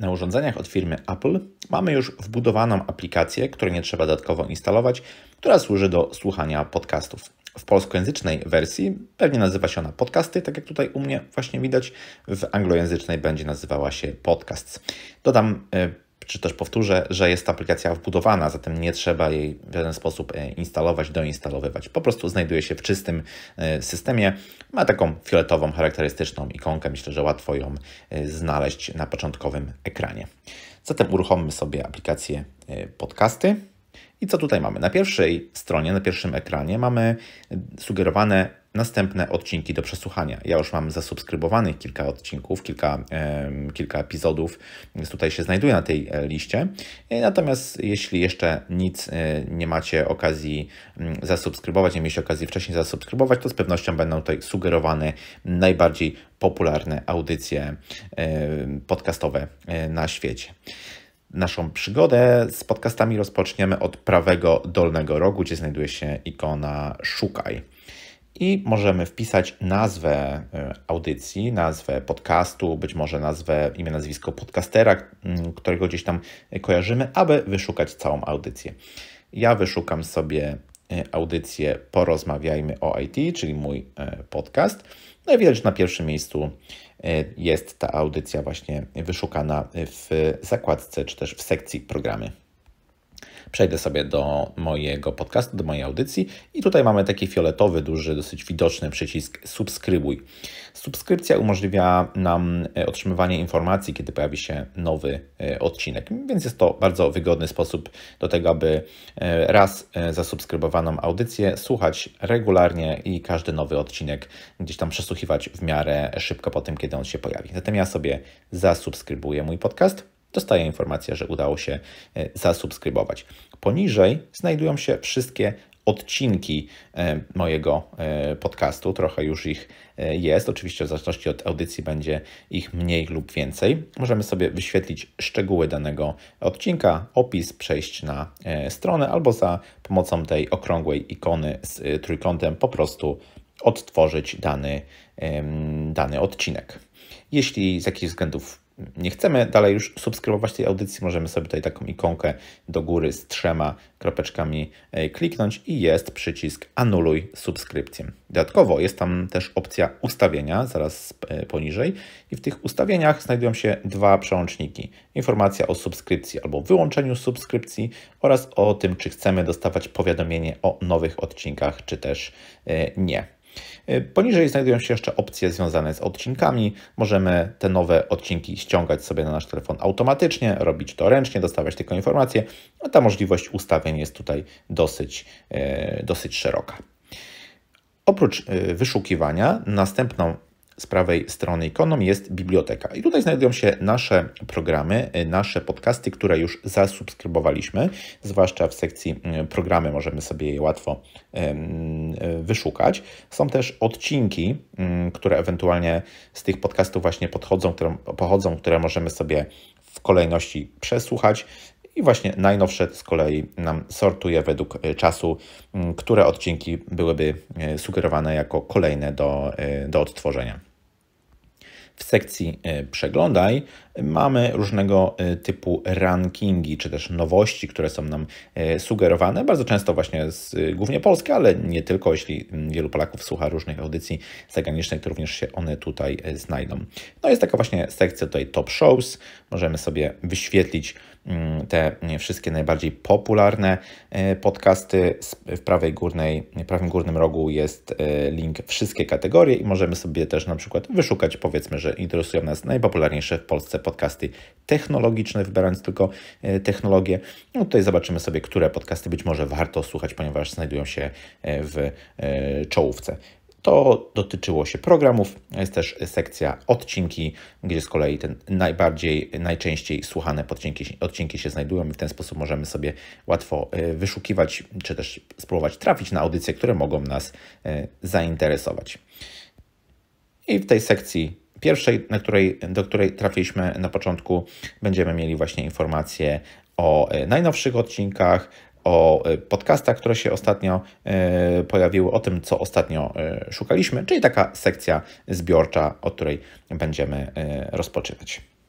Na urządzeniach od firmy Apple mamy już wbudowaną aplikację, której nie trzeba dodatkowo instalować, która służy do słuchania podcastów. W polskojęzycznej wersji pewnie nazywa się ona podcasty, tak jak tutaj u mnie właśnie widać. W anglojęzycznej będzie nazywała się podcasts. Dodam e, czy też powtórzę, że jest ta aplikacja wbudowana, zatem nie trzeba jej w żaden sposób e, instalować, doinstalowywać. Po prostu znajduje się w czystym e, systemie. Ma taką fioletową, charakterystyczną ikonkę. Myślę, że łatwo ją e, znaleźć na początkowym ekranie. Zatem uruchommy sobie aplikację podcasty. I co tutaj mamy? Na pierwszej stronie, na pierwszym ekranie mamy sugerowane następne odcinki do przesłuchania. Ja już mam zasubskrybowanych kilka odcinków, kilka, e, kilka epizodów, więc tutaj się znajduję na tej e, liście. E, natomiast jeśli jeszcze nic e, nie macie okazji mm, zasubskrybować, nie mieliście okazji wcześniej zasubskrybować, to z pewnością będą tutaj sugerowane najbardziej popularne audycje e, podcastowe na świecie. Naszą przygodę z podcastami rozpoczniemy od prawego dolnego rogu, gdzie znajduje się ikona Szukaj. I możemy wpisać nazwę e, audycji, nazwę podcastu, być może nazwę, imię, nazwisko podcastera, mm, którego gdzieś tam kojarzymy, aby wyszukać całą audycję. Ja wyszukam sobie E, audycję Porozmawiajmy o IT, czyli mój e, podcast. No i widać, na pierwszym miejscu e, jest ta audycja właśnie wyszukana w zakładce czy też w sekcji programy. Przejdę sobie do mojego podcastu, do mojej audycji i tutaj mamy taki fioletowy, duży, dosyć widoczny przycisk subskrybuj. Subskrypcja umożliwia nam e, otrzymywanie informacji, kiedy pojawi się nowy e, odcinek, więc jest to bardzo wygodny sposób do tego, aby e, raz zasubskrybowaną audycję słuchać regularnie i każdy nowy odcinek gdzieś tam przesłuchiwać w miarę szybko po tym, kiedy on się pojawi. Zatem ja sobie zasubskrybuję mój podcast dostaje informację, że udało się e, zasubskrybować. Poniżej znajdują się wszystkie odcinki e, mojego e, podcastu. Trochę już ich jest. Oczywiście w zależności od audycji będzie ich mniej lub więcej. Możemy sobie wyświetlić szczegóły danego odcinka, opis, przejść na stronę albo za pomocą tej okrągłej ikony z trójkątem po prostu odtworzyć dany, dany odcinek. Jeśli z jakichś względów nie chcemy dalej już subskrybować tej audycji, możemy sobie tutaj taką ikonkę do góry z trzema kropeczkami e, kliknąć i jest przycisk anuluj subskrypcję. Dodatkowo jest tam też opcja ustawienia, zaraz e, poniżej i w tych ustawieniach znajdują się dwa przełączniki. Informacja o subskrypcji albo wyłączeniu subskrypcji oraz o tym, czy chcemy dostawać powiadomienie o nowych odcinkach, czy też e, nie. E, poniżej znajdują się jeszcze opcje związane z odcinkami. Możemy te nowe odcinki ściągać sobie na nasz telefon automatycznie, robić to ręcznie, dostawać tylko informacje. A ta możliwość ustawień jest tutaj dosyć, e, dosyć szeroka. Oprócz e, wyszukiwania, następną z prawej strony ikoną jest biblioteka. I tutaj znajdują się nasze programy, y, nasze podcasty, które już zasubskrybowaliśmy, zwłaszcza w sekcji y, programy możemy sobie je łatwo y, wyszukać. Są też odcinki, które ewentualnie z tych podcastów właśnie podchodzą, które, pochodzą, które możemy sobie w kolejności przesłuchać. I właśnie najnowsze z kolei nam sortuje według czasu, które odcinki byłyby sugerowane jako kolejne do, do odtworzenia. W sekcji e, przeglądaj mamy różnego e, typu rankingi, czy też nowości, które są nam e, sugerowane, bardzo często właśnie z, głównie polskie, ale nie tylko, jeśli wielu Polaków słucha różnych audycji zagranicznych, to również się one tutaj znajdą. No jest taka właśnie sekcja tutaj Top Shows, możemy sobie wyświetlić Mm, te wszystkie najbardziej popularne e, podcasty. W prawej górnej, prawym górnym rogu jest e, link wszystkie kategorie i możemy sobie też na przykład wyszukać, powiedzmy, że interesują nas najpopularniejsze w Polsce podcasty technologiczne, wybierając tylko e, technologię. No tutaj zobaczymy sobie, które podcasty być może warto słuchać, ponieważ znajdują się w czołówce. To dotyczyło się programów. Jest też sekcja odcinki, gdzie z kolei ten najbardziej, najczęściej słuchane odcinki, odcinki się znajdują i w ten sposób możemy sobie łatwo e, wyszukiwać, czy też spróbować trafić na audycje, które mogą nas e, zainteresować. I w tej sekcji pierwszej, na której, do której trafiliśmy na początku, będziemy mieli właśnie informacje o e, najnowszych odcinkach, o e, podcastach, które się ostatnio e, pojawiły, o tym, co ostatnio e, szukaliśmy, czyli taka sekcja zbiorcza, od której będziemy rozpoczynać.